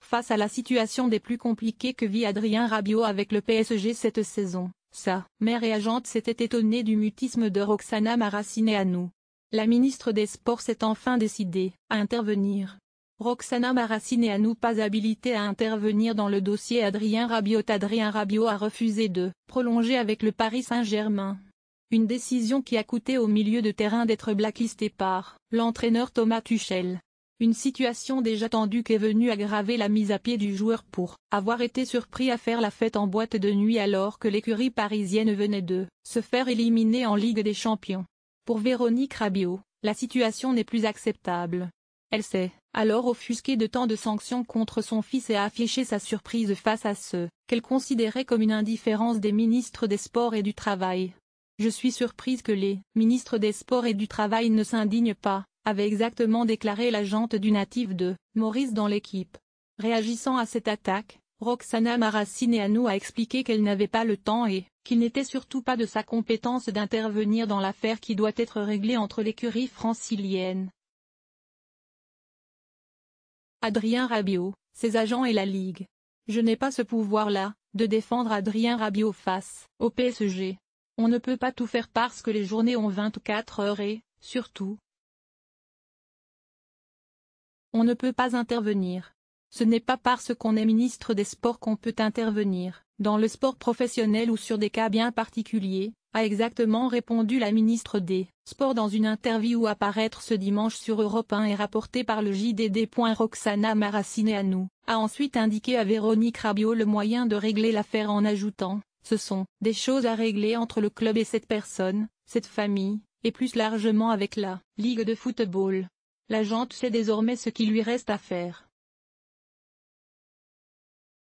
Face à la situation des plus compliquées que vit Adrien Rabiot avec le PSG cette saison, sa mère et agente s'étaient étonnées du mutisme de Roxana nous. La ministre des Sports s'est enfin décidée à intervenir. Roxana à nous pas habilitée à intervenir dans le dossier Adrien Rabiot. Adrien Rabiot a refusé de prolonger avec le Paris Saint-Germain. Une décision qui a coûté au milieu de terrain d'être blacklisté par l'entraîneur Thomas Tuchel. Une situation déjà tendue qui est venue aggraver la mise à pied du joueur pour avoir été surpris à faire la fête en boîte de nuit alors que l'écurie parisienne venait de se faire éliminer en Ligue des Champions. Pour Véronique Rabiot, la situation n'est plus acceptable. Elle sait alors offusqué de tant de sanctions contre son fils et a affiché sa surprise face à ce qu'elle considérait comme une indifférence des ministres des Sports et du Travail. Je suis surprise que les ministres des Sports et du Travail ne s'indignent pas, avait exactement déclaré l'agente du natif de Maurice dans l'équipe. Réagissant à cette attaque, Roxana Maracineanu a expliqué qu'elle n'avait pas le temps et qu'il n'était surtout pas de sa compétence d'intervenir dans l'affaire qui doit être réglée entre l'écurie francilienne Adrien Rabiot, ses agents et la Ligue. Je n'ai pas ce pouvoir-là, de défendre Adrien Rabiot face au PSG. On ne peut pas tout faire parce que les journées ont 24 heures et, surtout, on ne peut pas intervenir. Ce n'est pas parce qu'on est ministre des Sports qu'on peut intervenir, dans le sport professionnel ou sur des cas bien particuliers, a exactement répondu la ministre des Sports dans une interview où apparaître ce dimanche sur Europe 1 et rapportée par le JDD. Roxana nous, a ensuite indiqué à Véronique Rabiot le moyen de régler l'affaire en ajoutant « Ce sont des choses à régler entre le club et cette personne, cette famille, et plus largement avec la Ligue de football. La jante sait désormais ce qui lui reste à faire. »